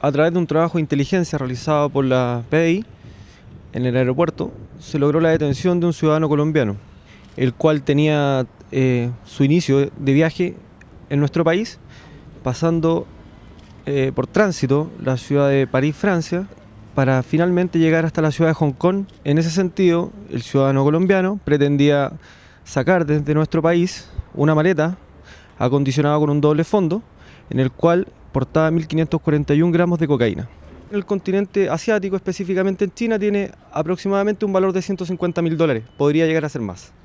a través de un trabajo de inteligencia realizado por la PDI en el aeropuerto, se logró la detención de un ciudadano colombiano, el cual tenía eh, su inicio de viaje en nuestro país, pasando eh, por tránsito la ciudad de París, Francia, para finalmente llegar hasta la ciudad de Hong Kong. En ese sentido, el ciudadano colombiano pretendía sacar desde nuestro país una maleta acondicionada con un doble fondo, en el cual exportaba 1.541 gramos de cocaína. El continente asiático, específicamente en China, tiene aproximadamente un valor de 150 mil dólares. Podría llegar a ser más.